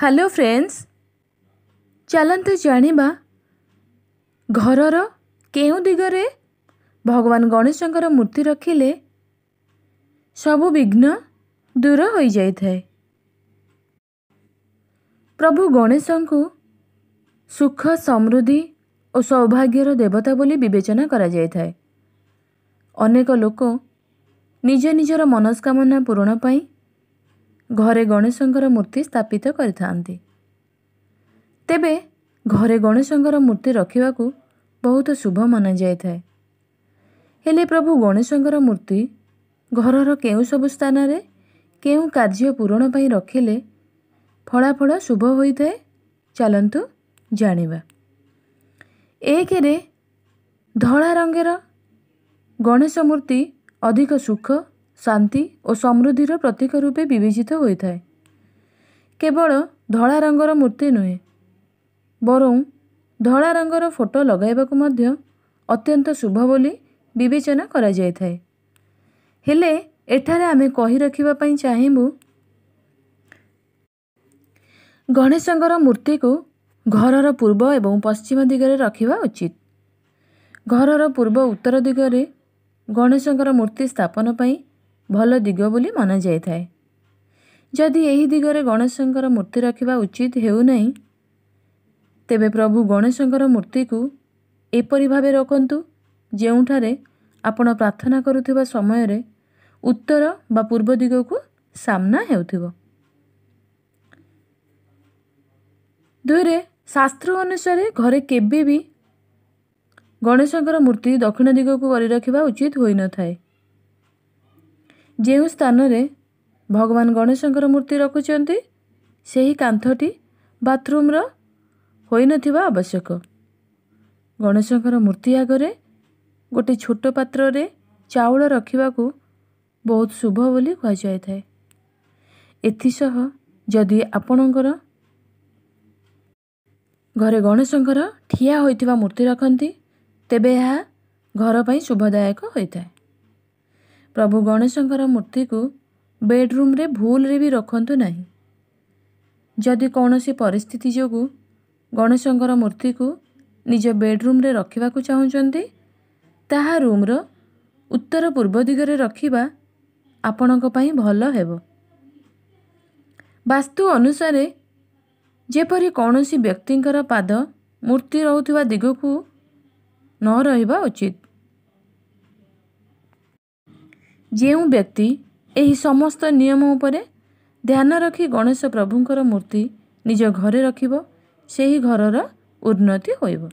hello friends ଚାଲନ୍ତୁ ଜାଣିବା ଘରର କେଉଁ ଦିଗରେ ଭଗବାନ ଗଣେଶଙ୍କର ମୂର୍ତ୍ତି ରଖିଲେ ସବୁ ବିଘ୍ନ ଦୂର ହୋଇଯାଇଥାଏ ପ୍ରଭୁ ଗଣେଶଙ୍କୁ ସୁଖ ସମୃଦ୍ଧି ଓ ସୌଭାଗ୍ୟର ଦେବତା ବୋଲି ବିବେଚନା କରାଯାଇଥାଏ ଅନେକ ଲୋକ ନିଜ ନିଜର ମନସ୍କାମନା ପୂରଣ ପାଇଁ ଘରେ ଗଣେଶଙ୍କର ମୂର୍ତ୍ତି ସ୍ଥାପିତ କରିଥାନ୍ତି ତେବେ ଘରେ ଗଣେଶଙ୍କର ମୂର୍ତ୍ତି ରଖିବାକୁ ବହୁତ ଶୁଭ ମନାଯାଇଥାଏ ହେଲେ ପ୍ରଭୁ ଗଣେଶଙ୍କର ମୂର୍ତ୍ତି ଘରର କେଉଁ ସବୁ ସ୍ଥାନରେ କେଉଁ କାର୍ଯ୍ୟ ପୂରଣ ପାଇଁ ରଖିଲେ ଫଳାଫଳ ଶୁଭ ହୋଇଥାଏ ଚାଲନ୍ତୁ ଜାଣିବା ଏକରେ ଧଳା ରଙ୍ଗର ଗଣେଶ ମୂର୍ତ୍ତି ଅଧିକ ସୁଖ ଶାନ୍ତି ଓ ସମୃଦ୍ଧିର ପ୍ରତୀକ ରୂପେ ବିବେଚିତ ହୋଇଥାଏ କେବଳ ଧଳା ରଙ୍ଗର ମୂର୍ତ୍ତି ନୁହେଁ ବରଂ ଧଳା ରଙ୍ଗର ଫଟୋ ଲଗାଇବାକୁ ମଧ୍ୟ ଅତ୍ୟନ୍ତ ଶୁଭ ବୋଲି ବିବେଚନା କରାଯାଇଥାଏ ହେଲେ ଏଠାରେ ଆମେ କହି ରଖିବା ପାଇଁ ଚାହିଁବୁ ଗଣେଶଙ୍କର ମୂର୍ତ୍ତିକୁ ଘରର ପୂର୍ବ ଏବଂ ପଶ୍ଚିମ ଦିଗରେ ରଖିବା ଉଚିତ ଘରର ପୂର୍ବ ଉତ୍ତର ଦିଗରେ ଗଣେଶଙ୍କର ମୂର୍ତ୍ତି ସ୍ଥାପନ ପାଇଁ ଭଲ ଦିଗ ବୋଲି ମନାଯାଇଥାଏ ଯଦି ଏହି ଦିଗରେ ଗଣେଶଙ୍କର ମୂର୍ତ୍ତି ରଖିବା ଉଚିତ ହେଉନାହିଁ ତେବେ ପ୍ରଭୁ ଗଣେଶଙ୍କର ମୂର୍ତ୍ତିକୁ ଏପରି ଭାବେ ରୋକନ୍ତୁ ଯେଉଁଠାରେ ଆପଣ ପ୍ରାର୍ଥନା କରୁଥିବା ସମୟରେ ଉତ୍ତର ବା ପୂର୍ବ ଦିଗକୁ ସାମ୍ନା ହେଉଥିବ ଦୁଇରେ ଶାସ୍ତ୍ର ଅନୁସାରେ ଘରେ କେବେ ବି ଗଣେଶଙ୍କର ମୂର୍ତ୍ତି ଦକ୍ଷିଣ ଦିଗକୁ କରି ରଖିବା ଉଚିତ ହୋଇନଥାଏ ଯେଉଁ ସ୍ଥାନରେ ଭଗବାନ ଗଣେଶଙ୍କର ମୂର୍ତ୍ତି ରଖୁଛନ୍ତି ସେହି କାନ୍ଥଟି ବାଥରୁମ୍ର ହୋଇନଥିବା ଆବଶ୍ୟକ ଗଣେଶଙ୍କର ମୂର୍ତ୍ତି ଆଗରେ ଗୋଟିଏ ଛୋଟ ପାତ୍ରରେ ଚାଉଳ ରଖିବାକୁ ବହୁତ ଶୁଭ ବୋଲି କୁହାଯାଇଥାଏ ଏଥିସହ ଯଦି ଆପଣଙ୍କର ଘରେ ଗଣେଶଙ୍କର ଠିଆ ହୋଇଥିବା ମୂର୍ତ୍ତି ରଖନ୍ତି ତେବେ ଏହା ଘର ପାଇଁ ଶୁଭଦାୟକ ହୋଇଥାଏ ପ୍ରଭୁ ଗଣେଶଙ୍କର ମୂର୍ତ୍ତିକୁ ବେଡ୍ରୁମ୍ରେ ଭୁଲ୍ରେ ବି ରଖନ୍ତୁ ନାହିଁ ଯଦି କୌଣସି ପରିସ୍ଥିତି ଯୋଗୁଁ ଗଣେଶଙ୍କର ମୂର୍ତ୍ତିକୁ ନିଜ ବେଡ୍ରୁମ୍ରେ ରଖିବାକୁ ଚାହୁଁଛନ୍ତି ତାହା ରୁମ୍ର ଉତ୍ତର ପୂର୍ବ ଦିଗରେ ରଖିବା ଆପଣଙ୍କ ପାଇଁ ଭଲ ହେବ ବାସ୍ତୁ ଅନୁସାରେ ଯେପରି କୌଣସି ବ୍ୟକ୍ତିଙ୍କର ପାଦ ମୂର୍ତ୍ତି ରହୁଥିବା ଦିଗକୁ ନ ରହିବା ଉଚିତ ଯେଉଁ ବ୍ୟକ୍ତି ଏହି ସମସ୍ତ ନିୟମ ଉପରେ ଧ୍ୟାନ ରଖି ଗଣେଶ ପ୍ରଭୁଙ୍କର ମୂର୍ତ୍ତି ନିଜ ଘରେ ରଖିବ ସେହି ଘରର ଉନ୍ନତି ହୋଇବ